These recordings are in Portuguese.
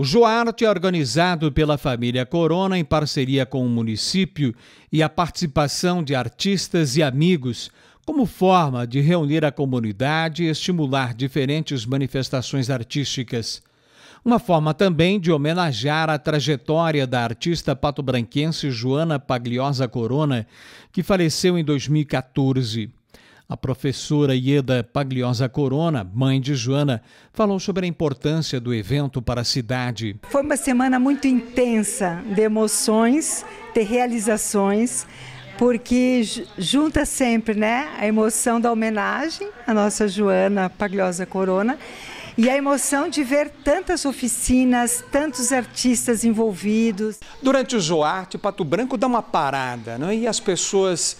O Joarte é organizado pela família Corona em parceria com o município e a participação de artistas e amigos, como forma de reunir a comunidade e estimular diferentes manifestações artísticas. Uma forma também de homenagear a trajetória da artista pato-branquense Joana Pagliosa Corona, que faleceu em 2014. A professora Ieda Pagliosa Corona, mãe de Joana, falou sobre a importância do evento para a cidade. Foi uma semana muito intensa de emoções, de realizações, porque junta sempre né, a emoção da homenagem à nossa Joana Pagliosa Corona e a emoção de ver tantas oficinas, tantos artistas envolvidos. Durante o Joarte, o Pato Branco dá uma parada, né? e as pessoas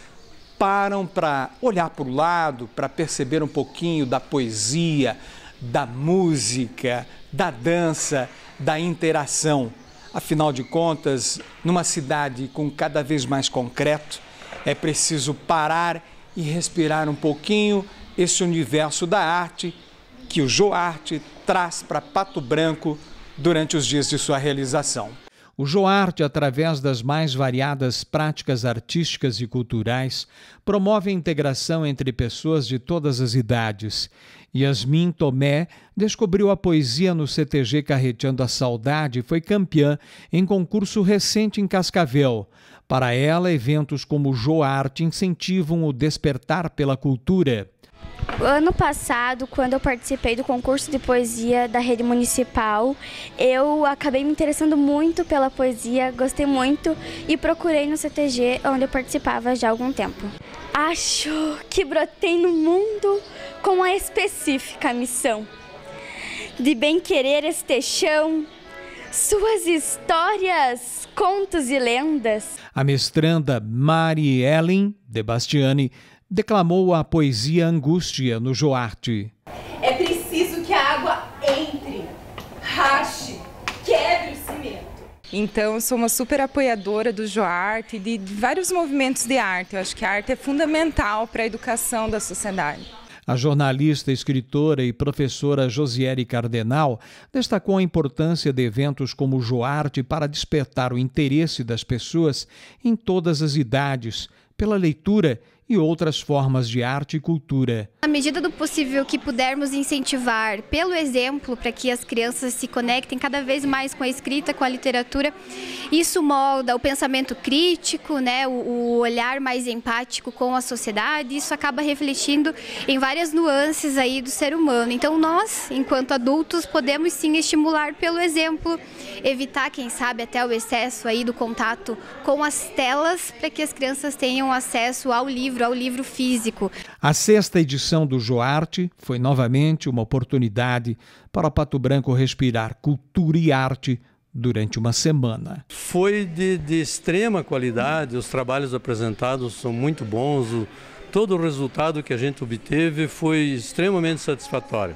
param para olhar para o lado, para perceber um pouquinho da poesia, da música, da dança, da interação. Afinal de contas, numa cidade com cada vez mais concreto, é preciso parar e respirar um pouquinho esse universo da arte que o Joarte traz para Pato Branco durante os dias de sua realização. O Joarte, através das mais variadas práticas artísticas e culturais, promove a integração entre pessoas de todas as idades. Yasmin Tomé descobriu a poesia no CTG Carreteando a Saudade e foi campeã em concurso recente em Cascavel. Para ela, eventos como o Joarte incentivam o despertar pela cultura. Ano passado, quando eu participei do concurso de poesia da rede municipal, eu acabei me interessando muito pela poesia, gostei muito e procurei no CTG, onde eu participava já há algum tempo. Acho que brotei no mundo com a específica missão de bem querer este chão, suas histórias, contos e lendas. A mestranda Mari Ellen de Bastiani declamou a poesia Angústia no Joarte. É preciso que a água entre, rache, quebre o cimento. Então, sou uma super apoiadora do Joarte e de vários movimentos de arte. Eu acho que a arte é fundamental para a educação da sociedade. A jornalista, escritora e professora Josiere Cardenal destacou a importância de eventos como o Joarte para despertar o interesse das pessoas em todas as idades pela leitura e outras formas de arte e cultura. Na medida do possível que pudermos incentivar pelo exemplo para que as crianças se conectem cada vez mais com a escrita, com a literatura, isso molda o pensamento crítico, né, o, o olhar mais empático com a sociedade, isso acaba refletindo em várias nuances aí do ser humano. Então nós, enquanto adultos, podemos sim estimular pelo exemplo, evitar quem sabe até o excesso aí do contato com as telas para que as crianças tenham acesso ao livro livro, ao livro físico. A sexta edição do Joarte foi novamente uma oportunidade para Pato Branco respirar cultura e arte durante uma semana. Foi de, de extrema qualidade, os trabalhos apresentados são muito bons, o, todo o resultado que a gente obteve foi extremamente satisfatório.